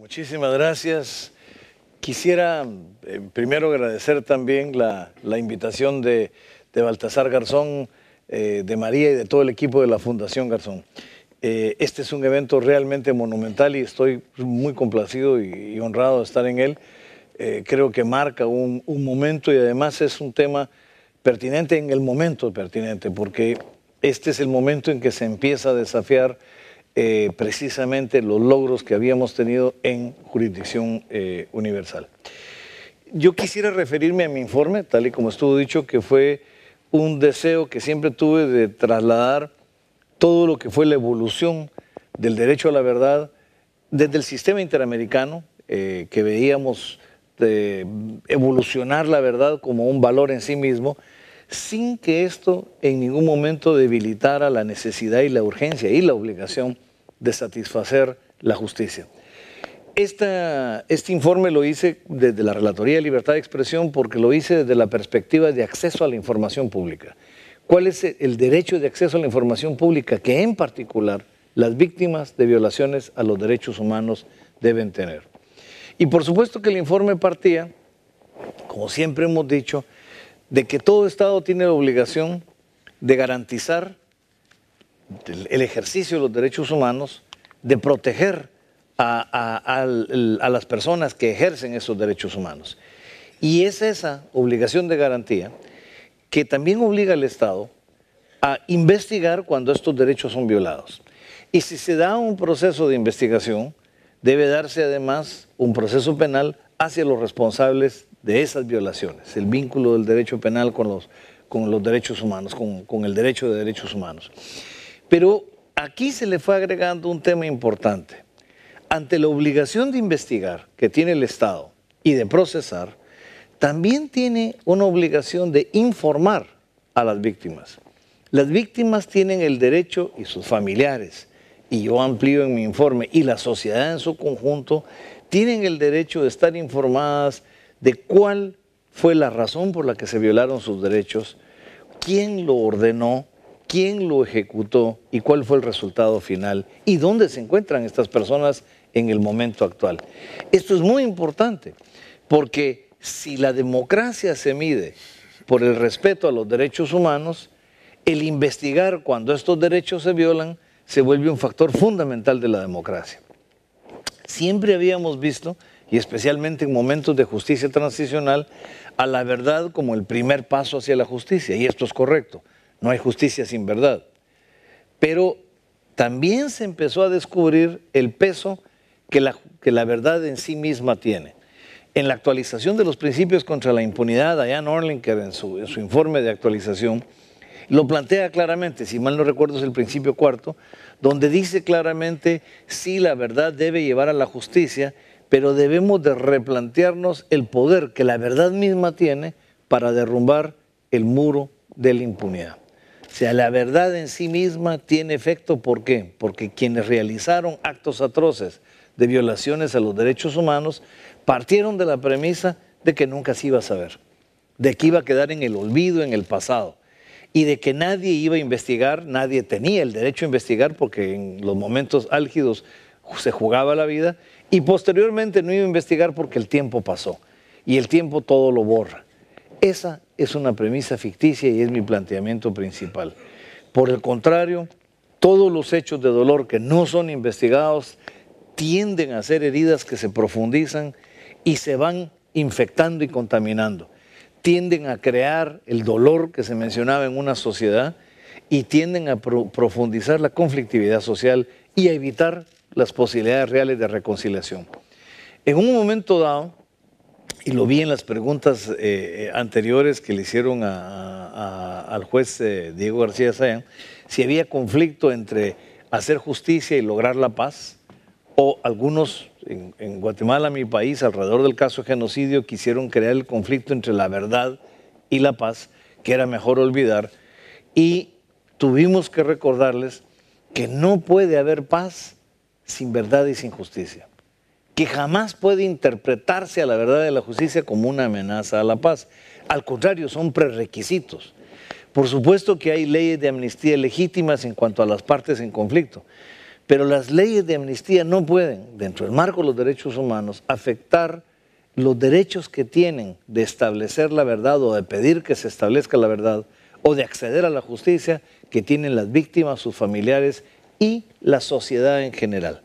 Muchísimas gracias. Quisiera eh, primero agradecer también la, invitación de, Baltasar Garzón, eh, de María y de todo el equipo de la Fundación Garzón. Eh, este es un evento realmente monumental y estoy muy complacido y, honrado de estar en él. creo que marca un momento y además es un tema pertinente en el momento pertinente, porque este es el momento en que se empieza a desafiar eh, precisamente los logros que habíamos tenido en jurisdicción eh, universal. Yo quisiera referirme a mi informe, tal y como estuvo dicho, que fue un deseo que siempre tuve de trasladar todo lo que fue la evolución del derecho a la verdad desde el sistema interamericano, eh, que veíamos evolucionar la verdad como un valor en sí mismo, sin que esto en ningún momento debilitara la necesidad y la urgencia y la obligación de satisfacer la justicia. este informe lo hice desde la Relatoría de Libertad de Expresión porque lo hice desde la perspectiva de acceso a la información pública. ¿Cuál es el derecho de acceso a la información pública que en particular las víctimas de violaciones a los derechos humanos deben tener? Y por supuesto que el informe partía, como siempre hemos dicho, de que todo Estado tiene la obligación de garantizar el ejercicio de los derechos humanos, de proteger a, las personas que ejercen esos derechos humanos. Y es esa obligación de garantía que también obliga al Estado a investigar cuando estos derechos son violados. Y si se da un proceso de investigación, debe darse además un proceso penal hacia los responsables de esas violaciones, el vínculo del derecho penal con los, con los derechos humanos, con, con el derecho de derechos humanos. Pero aquí se le fue agregando un tema importante. Ante la obligación de investigar que tiene el Estado y de procesar, también tiene una obligación de informar a las víctimas. Las víctimas tienen el derecho y sus familiares, y yo amplío en mi informe, y la sociedad en su conjunto tienen el derecho de estar informadas de cuál fue la razón por la que se violaron sus derechos, quién lo ordenó, quién lo ejecutó y cuál fue el resultado final y dónde se encuentran estas personas en el momento actual. Esto es muy importante porque si la democracia se mide por el respeto a los derechos humanos, el investigar cuando estos derechos se violan se vuelve un factor fundamental de la democracia siempre habíamos visto, y especialmente en momentos de justicia transicional, a la verdad como el primer paso hacia la justicia. Y esto es correcto, no hay justicia sin verdad. Pero también se empezó a descubrir el peso que la, que la verdad en sí misma tiene. En la actualización de los principios contra la impunidad, Diane Orlinger en en su informe de actualización lo plantea claramente, si mal no recuerdo es el principio cuarto, donde dice claramente si sí, la verdad debe llevar a la justicia, pero debemos de replantearnos el poder que la verdad misma tiene para derrumbar el muro de la impunidad. O sea, la verdad en sí misma tiene efecto, ¿por qué? Porque quienes realizaron actos atroces de violaciones a los derechos humanos partieron de la premisa de que nunca se iba a saber, de que iba a quedar en el olvido, en el pasado y de que nadie iba a investigar, nadie tenía el derecho a investigar porque en los momentos álgidos se jugaba la vida y posteriormente no iba a investigar porque el tiempo pasó y el tiempo todo lo borra. Esa es una premisa ficticia y es mi planteamiento principal. Por el contrario, todos los hechos de dolor que no son investigados tienden a ser heridas que se profundizan y se van infectando y contaminando tienden a crear el dolor que se mencionaba en una sociedad y tienden a profundizar la conflictividad social y a evitar las posibilidades reales de reconciliación. En un momento dado, y lo vi en las preguntas eh, eh, anteriores que le hicieron al juez eh, Diego García Sayan, si había conflicto entre hacer justicia y lograr la paz, o algunos en, Guatemala, mi país, alrededor del caso genocidio, quisieron crear el conflicto entre la verdad y la paz, que era mejor olvidar, y tuvimos que recordarles que no puede haber paz sin verdad y sin justicia, que jamás puede interpretarse a la verdad y la justicia como una amenaza a la paz. Al contrario, son prerequisitos. Por supuesto que hay leyes de amnistía legítimas en cuanto a las partes en conflicto, pero las leyes de amnistía no pueden, dentro del marco de los derechos humanos, afectar los derechos que tienen de establecer la verdad o de pedir que se establezca la verdad o de acceder a la justicia que tienen las víctimas, sus familiares y la sociedad en general.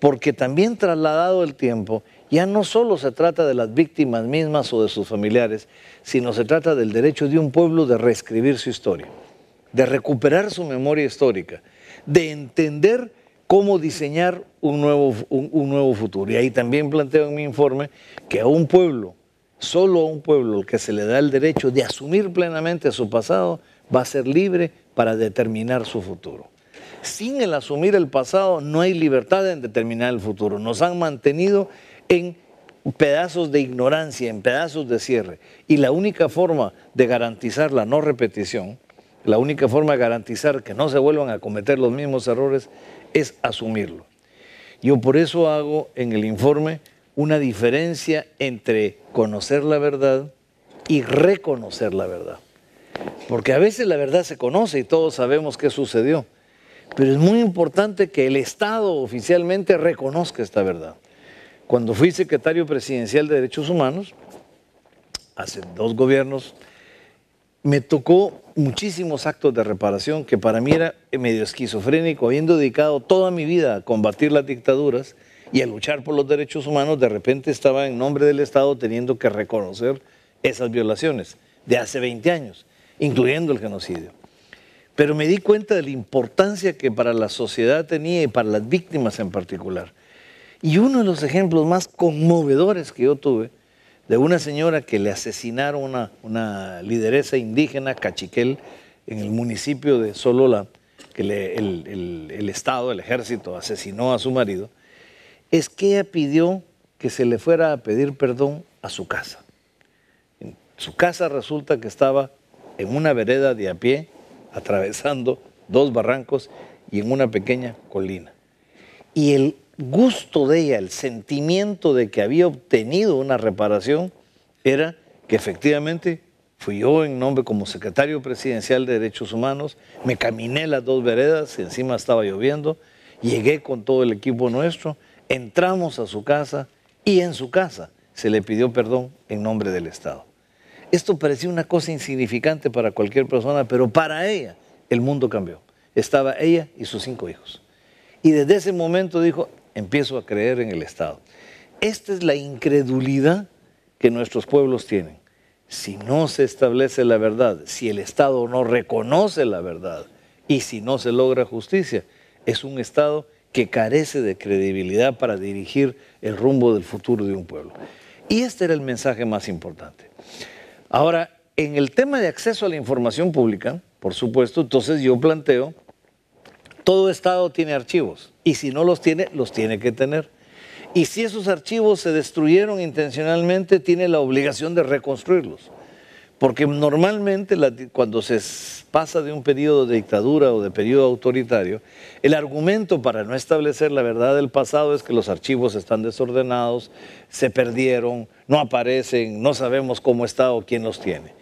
Porque también trasladado el tiempo, ya no solo se trata de las víctimas mismas o de sus familiares, sino se trata del derecho de un pueblo de reescribir su historia, de recuperar su memoria histórica, de entender cómo diseñar un nuevo, un, nuevo futuro. Y ahí también planteo en mi informe que a un pueblo, solo a un pueblo que se le da el derecho de asumir plenamente su pasado, va a ser libre para determinar su futuro. Sin el asumir el pasado no hay libertad en determinar el futuro. Nos han mantenido en pedazos de ignorancia, en pedazos de cierre. Y la única forma de garantizar la no repetición, la única forma de garantizar que no se vuelvan a cometer los mismos errores es asumirlo. Yo por eso hago en el informe una diferencia entre conocer la verdad y reconocer la verdad. Porque a veces la verdad se conoce y todos sabemos qué sucedió. Pero es muy importante que el Estado oficialmente reconozca esta verdad. Cuando fui secretario presidencial de Derechos Humanos, hace dos gobiernos, me tocó muchísimos actos de reparación que para mí era medio esquizofrénico, habiendo dedicado toda mi vida a combatir las dictaduras y a luchar por los derechos humanos, de repente estaba en nombre del Estado teniendo que reconocer esas violaciones de hace 20 años, incluyendo el genocidio. Pero me di cuenta de la importancia que para la sociedad tenía y para las víctimas en particular. Y uno de los ejemplos más conmovedores que yo tuve de una señora que le asesinaron una, una lideresa indígena, Cachiquel, en el municipio de Solola, que el, Estado, el ejército, asesinó a su marido, es que ella pidió que se le fuera a pedir perdón a su casa. En su casa resulta que estaba en una vereda de a pie, atravesando dos barrancos y en una pequeña colina. Y el gusto de ella, el sentimiento de que había obtenido una reparación, era que efectivamente fui yo en nombre como secretario presidencial de Derechos Humanos, me caminé las dos veredas, encima estaba lloviendo, llegué con todo el equipo nuestro, entramos a su casa y en su casa se le pidió perdón en nombre del Estado. Esto parecía una cosa insignificante para cualquier persona, pero para ella el mundo cambió. Estaba ella y sus cinco hijos. Y desde ese momento dijo, empiezo a creer en el Estado. Esta es la incredulidad que nuestros pueblos tienen. Si no se establece la verdad, si el Estado no reconoce la verdad y si no se logra justicia, es un Estado que carece de credibilidad para dirigir el rumbo del futuro de un pueblo. Y este era el mensaje más importante. Ahora, en el tema de acceso a la información pública, por supuesto, entonces yo planteo todo Estado tiene archivos y si no los tiene, los tiene que tener. Y si esos archivos se destruyeron intencionalmente, tiene la obligación de reconstruirlos. Porque normalmente cuando se pasa de un periodo de dictadura o de periodo autoritario, el argumento para no establecer la verdad del pasado es que los archivos están desordenados, se perdieron, no aparecen, no sabemos cómo está o quién los tiene.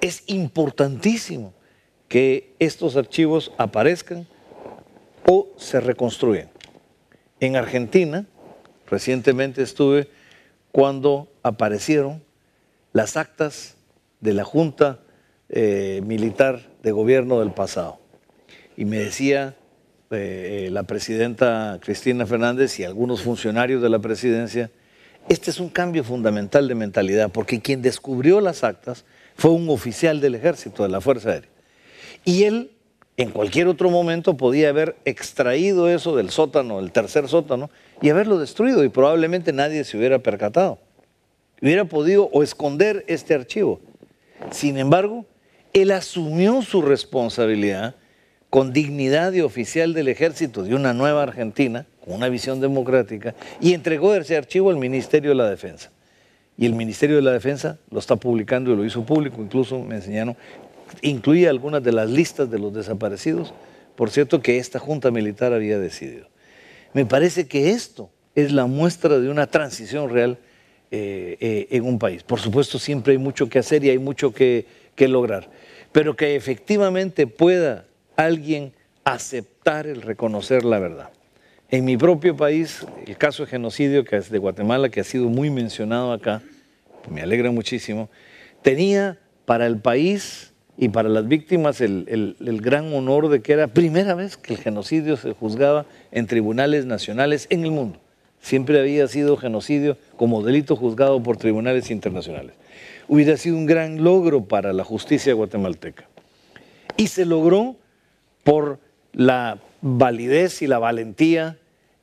Es importantísimo que estos archivos aparezcan o se reconstruyen. En Argentina, recientemente estuve cuando aparecieron las actas de la Junta eh, Militar de Gobierno del pasado. Y me decía eh, la presidenta Cristina Fernández y algunos funcionarios de la presidencia, este es un cambio fundamental de mentalidad, porque quien descubrió las actas fue un oficial del ejército, de la Fuerza Aérea. Y él en cualquier otro momento podía haber extraído eso del sótano, el tercer sótano, y haberlo destruido y probablemente nadie se hubiera percatado. Hubiera podido o esconder este archivo. Sin embargo, él asumió su responsabilidad con dignidad de oficial del ejército de una nueva Argentina, con una visión democrática, y entregó ese archivo al Ministerio de la Defensa. Y el Ministerio de la Defensa lo está publicando y lo hizo público, incluso me enseñaron incluía algunas de las listas de los desaparecidos, por cierto, que esta Junta Militar había decidido. Me parece que esto es la muestra de una transición real eh, eh, en un país. Por supuesto, siempre hay mucho que hacer y hay mucho que, que lograr, pero que efectivamente pueda alguien aceptar el reconocer la verdad. En mi propio país, el caso de genocidio que es de Guatemala, que ha sido muy mencionado acá, me alegra muchísimo, tenía para el país y para las víctimas el, gran honor de que era primera vez que el genocidio se juzgaba en tribunales nacionales en el mundo. Siempre había sido genocidio como delito juzgado por tribunales internacionales. Hubiera sido un gran logro para la justicia guatemalteca. Y se logró por la validez y la valentía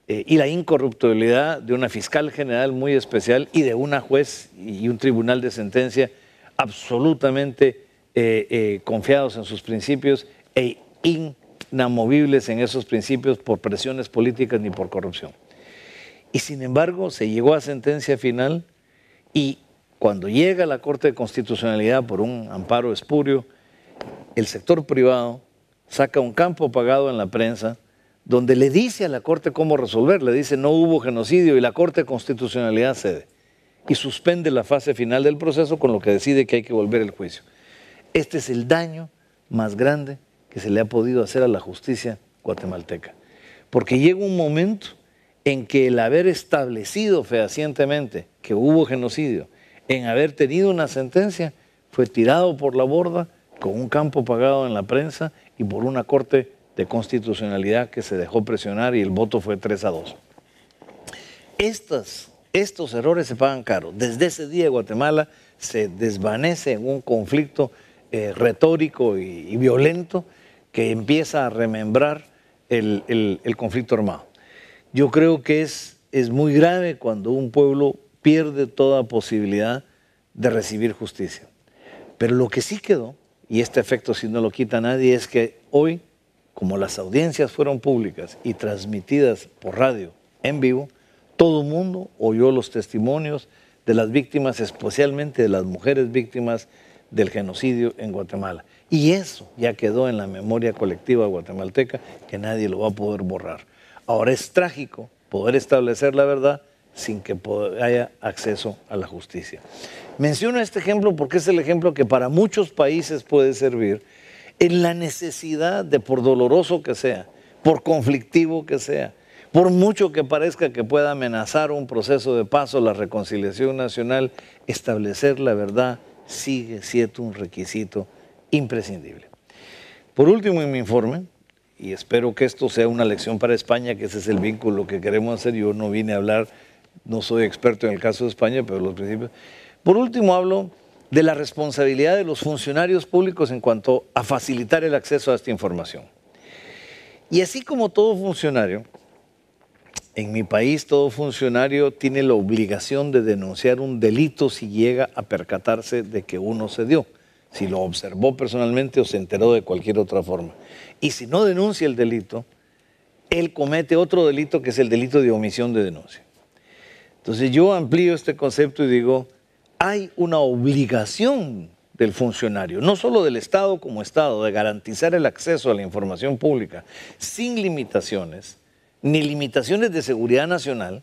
eh, y la incorruptibilidad de una fiscal general muy especial y de una juez y un tribunal de sentencia absolutamente eh, eh, confiados en sus principios e inamovibles en esos principios por presiones políticas ni por corrupción. Y sin embargo, se llegó a sentencia final y cuando llega la Corte de Constitucionalidad por un amparo espurio, el sector privado saca un campo pagado en la prensa donde le dice a la Corte cómo resolver, le dice no hubo genocidio y la Corte de Constitucionalidad cede y suspende la fase final del proceso con lo que decide que hay que volver el juicio. Este es el daño más grande que se le ha podido hacer a la justicia guatemalteca. Porque llega un momento en que el haber establecido fehacientemente que hubo genocidio, en haber tenido una sentencia, fue tirado por la borda con un campo pagado en la prensa y por una corte de constitucionalidad que se dejó presionar y el voto fue 3 a 2. estos errores se pagan caro. Desde ese día Guatemala se desvanece en un conflicto eh, retórico y, violento que empieza a remembrar el, conflicto armado. Yo creo que es, es muy grave cuando un pueblo pierde toda posibilidad de recibir justicia. Pero lo que sí quedó, y este efecto si no lo quita nadie, es que hoy, como las audiencias fueron públicas y transmitidas por radio en vivo, todo el mundo oyó los testimonios de las víctimas, especialmente de las mujeres víctimas del genocidio en Guatemala. Y eso ya quedó en la memoria colectiva guatemalteca que nadie lo va a poder borrar. Ahora es trágico poder establecer la verdad sin que haya acceso a la justicia. Menciono este ejemplo porque es el ejemplo que para muchos países puede servir en la necesidad de, por doloroso que sea, por conflictivo que sea, por mucho que parezca que pueda amenazar un proceso de paso, la reconciliación nacional, establecer la verdad sigue siendo un requisito imprescindible. Por último, en mi informe, y espero que esto sea una lección para España, que ese es el vínculo que queremos hacer, yo no vine a hablar, no soy experto en el caso de España, pero los principios. Por último, hablo de la responsabilidad de los funcionarios públicos en cuanto a facilitar el acceso a esta información. Y así como todo funcionario, en mi país todo funcionario tiene la obligación de denunciar un delito si llega a percatarse de que uno se dio, si lo observó personalmente o se enteró de cualquier otra forma. Y si no denuncia el delito, él comete otro delito que es el delito de omisión de denuncia. Entonces yo amplío este concepto y digo, hay una obligación del funcionario, no solo del Estado como Estado, de garantizar el acceso a la información pública sin limitaciones ni limitaciones de seguridad nacional,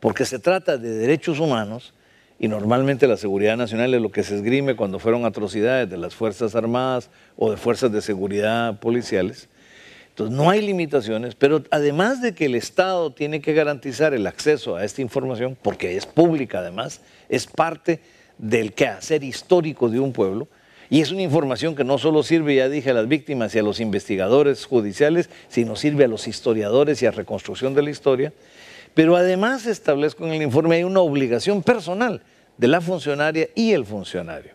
porque se trata de derechos humanos y normalmente la seguridad nacional es lo que se esgrime cuando fueron atrocidades de las Fuerzas Armadas o de fuerzas de seguridad policiales. Entonces no hay limitaciones, pero además de que el Estado tiene que garantizar el acceso a esta información, porque es pública además, es parte del quehacer histórico de un pueblo, y es una información que no solo sirve, ya dije, a las víctimas y a los investigadores judiciales, sino sirve a los historiadores y a reconstrucción de la historia. Pero además establezco en el informe hay una obligación personal de la funcionaria y el funcionario,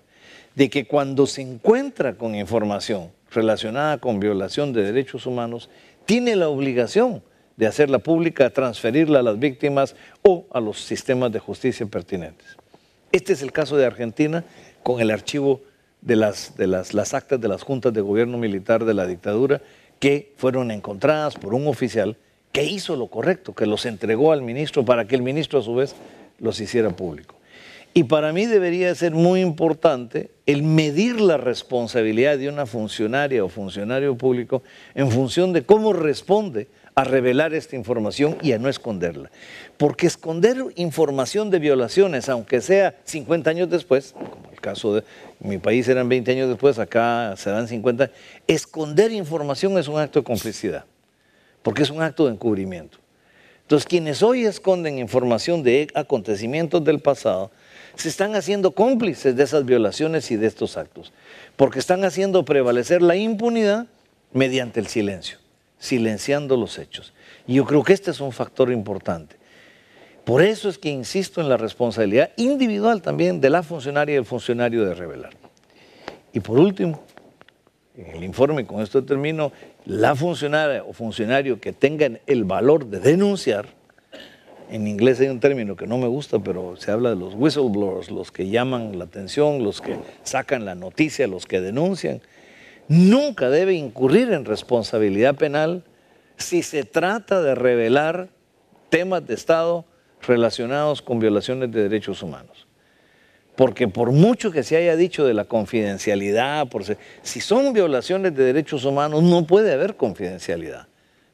de que cuando se encuentra con información relacionada con violación de derechos humanos, tiene la obligación de hacerla pública, transferirla a las víctimas o a los sistemas de justicia pertinentes. Este es el caso de Argentina con el archivo de, las, actas de las juntas de gobierno militar de la dictadura que fueron encontradas por un oficial que hizo lo correcto, que los entregó al ministro para que el ministro a su vez los hiciera público. Y para mí debería ser muy importante el medir la responsabilidad de una funcionaria o funcionario público en función de cómo responde a revelar esta información y a no esconderla. Porque esconder información de violaciones, aunque sea 50 años después, como el caso de mi país eran 20 años después, acá se dan 50, esconder información es un acto de complicidad, porque es un acto de encubrimiento. Entonces, quienes hoy esconden información de acontecimientos del pasado, se están haciendo cómplices de esas violaciones y de estos actos, porque están haciendo prevalecer la impunidad mediante el silencio silenciando los hechos. Y yo creo que este es un factor importante. Por eso es que insisto en la responsabilidad individual también de la funcionaria y el funcionario de revelar. Y por último, en el informe, con esto termino, la funcionaria o funcionario que tengan el valor de denunciar, en inglés hay un término que no me gusta, pero se habla de los whistleblowers, los que llaman la atención, los que sacan la noticia, los que denuncian nunca debe incurrir en responsabilidad penal si se trata de revelar temas de Estado relacionados con violaciones de derechos humanos. Porque por mucho que se haya dicho de la confidencialidad, si son violaciones de derechos humanos, no puede haber confidencialidad.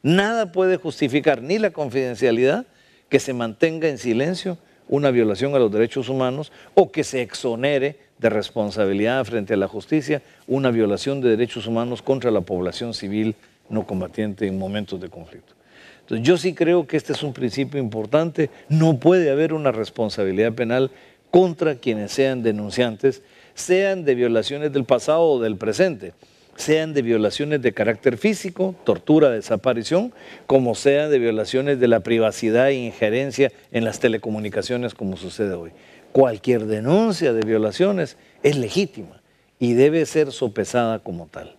Nada puede justificar ni la confidencialidad que se mantenga en silencio una violación a los derechos humanos o que se exonere de responsabilidad frente a la justicia una violación de derechos humanos contra la población civil no combatiente en momentos de conflicto. Entonces yo sí creo que este es un principio importante, no puede haber una responsabilidad penal contra quienes sean denunciantes, sean de violaciones del pasado o del presente sean de violaciones de carácter físico, tortura, desaparición, como sean de violaciones de la privacidad e injerencia en las telecomunicaciones como sucede hoy. Cualquier denuncia de violaciones es legítima y debe ser sopesada como tal.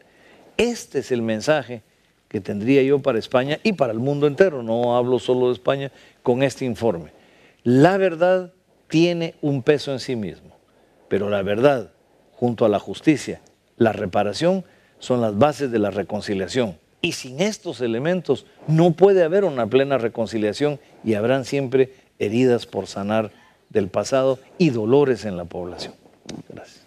Este es el mensaje que tendría yo para España y para el mundo entero, no hablo solo de España, con este informe. La verdad tiene un peso en sí mismo, pero la verdad, junto a la justicia, la reparación, son las bases de la reconciliación. Y sin estos elementos no puede haber una plena reconciliación y habrán siempre heridas por sanar del pasado y dolores en la población. Gracias.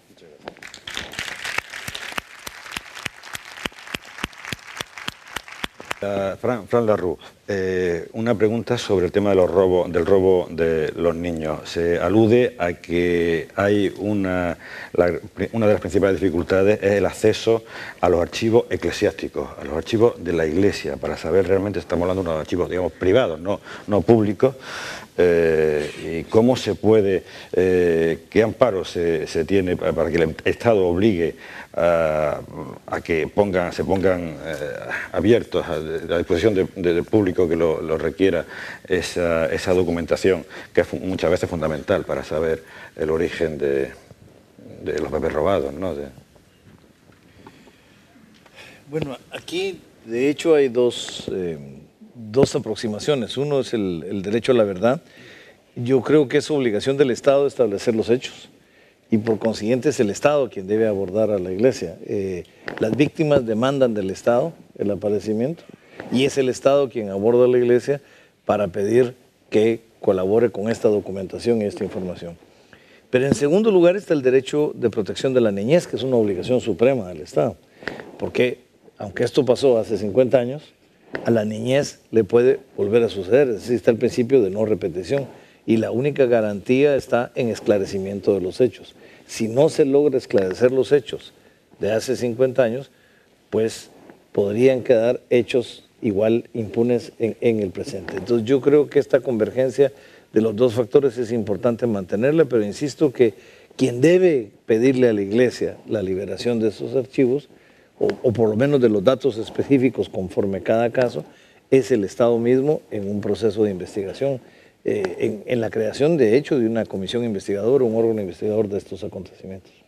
Ah, eh, una pregunta sobre el tema del robo de los niños. Se alude a que hay una, una de las principales dificultades es el acceso a los archivos eclesiásticos, a los archivos de la Iglesia, para saber realmente, estamos hablando de unos archivos, digamos, privados, no, no públicos, eh, y cómo se puede, eh, qué amparo se, tiene para que el Estado obligue a, que pongan, se pongan abiertos a, disposición del público que lo, requiera esa, esa, documentación, que muchas veces es fundamental para saber el origen de, los bebés robados. ¿no? Bueno, aquí de hecho hay dos, eh, dos aproximaciones. Uno es el, derecho a la verdad. Yo creo que es obligación del Estado establecer los hechos y por consiguiente es el Estado quien debe abordar a la iglesia. Eh, las víctimas demandan del Estado el aparecimiento y es el Estado quien aborda a la iglesia para pedir que colabore con esta documentación y esta información. Pero en segundo lugar está el derecho de protección de la niñez, que es una obligación suprema del Estado, porque aunque esto pasó hace 50 años, a la niñez le puede volver a suceder, es decir, está el principio de no repetición y la única garantía está en esclarecimiento de los hechos. Si no se logra esclarecer los hechos de hace 50 años, pues podrían quedar hechos igual impunes en, el presente. Entonces yo creo que esta convergencia de los dos factores es importante mantenerla, pero insisto que quien debe pedirle a la Iglesia la liberación de esos archivos, o, por lo menos de los datos específicos conforme cada caso, es el Estado mismo en un proceso de investigación, eh, en, en la creación de hecho de una comisión investigadora, un órgano investigador de estos acontecimientos.